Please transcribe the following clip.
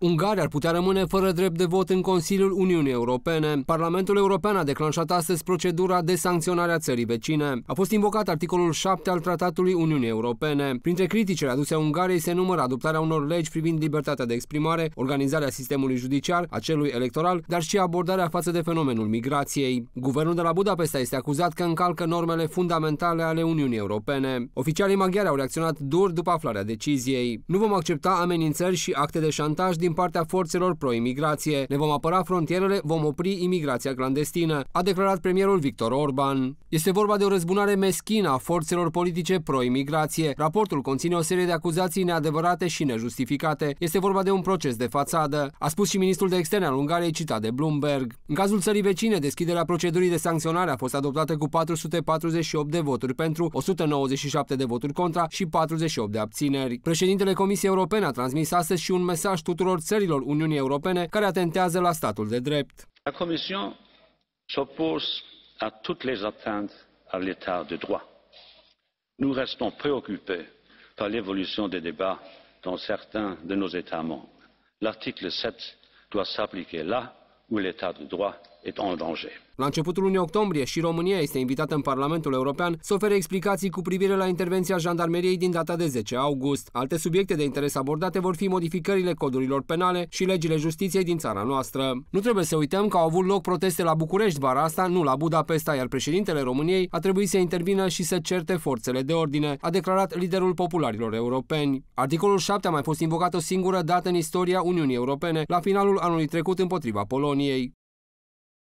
Ungaria ar putea rămâne fără drept de vot în Consiliul Uniunii Europene. Parlamentul European a declanșat astăzi procedura de sancționare a țării vecine. A fost invocat articolul 7 al Tratatului Uniunii Europene. Printre criticile aduse a Ungariei se numără adoptarea unor legi privind libertatea de exprimare, organizarea sistemului judiciar, a celui electoral, dar și abordarea față de fenomenul migrației. Guvernul de la Budapesta este acuzat că încalcă normele fundamentale ale Uniunii Europene. Oficialii maghiari au reacționat dur după aflarea deciziei. Nu vom accepta amenințări și acte de șantaj din din partea forțelor pro-imigrație. Ne vom apăra frontierele, vom opri imigrația clandestină, a declarat premierul Victor Orban. Este vorba de o răzbunare meschină a forțelor politice pro-imigrație. Raportul conține o serie de acuzații neadevărate și nejustificate. Este vorba de un proces de fațadă, a spus și ministrul de externe al Ungariei, citat de Bloomberg. În cazul țării vecine, deschiderea procedurii de sancționare a fost adoptată cu 448 de voturi pentru, 197 de voturi contra și 48 de abțineri. Președintele Comisiei Europene a transmis astăzi și un mesaj tuturor tuturor țărilor Uniunii Europene care atentează la statul de drept. La Comisie s'oppose à toutes les atteintes à l'état de droit. Nous restons préoccupés par l'évolution des débats dans certains de nos États membres. L'article 7 doit s'appliquer là où l'état de droit est en danger. La începutul lunii octombrie și România este invitată în Parlamentul European să ofere explicații cu privire la intervenția jandarmeriei din data de 10 august. Alte subiecte de interes abordate vor fi modificările codurilor penale și legile justiției din țara noastră. Nu trebuie să uităm că au avut loc proteste la București vara asta, nu la Budapesta, iar președintele României a trebuit să intervină și să certe forțele de ordine, a declarat liderul popularilor europeni. Articolul 7 a mai fost invocat o singură dată în istoria Uniunii Europene, la finalul anului trecut împotriva Poloniei.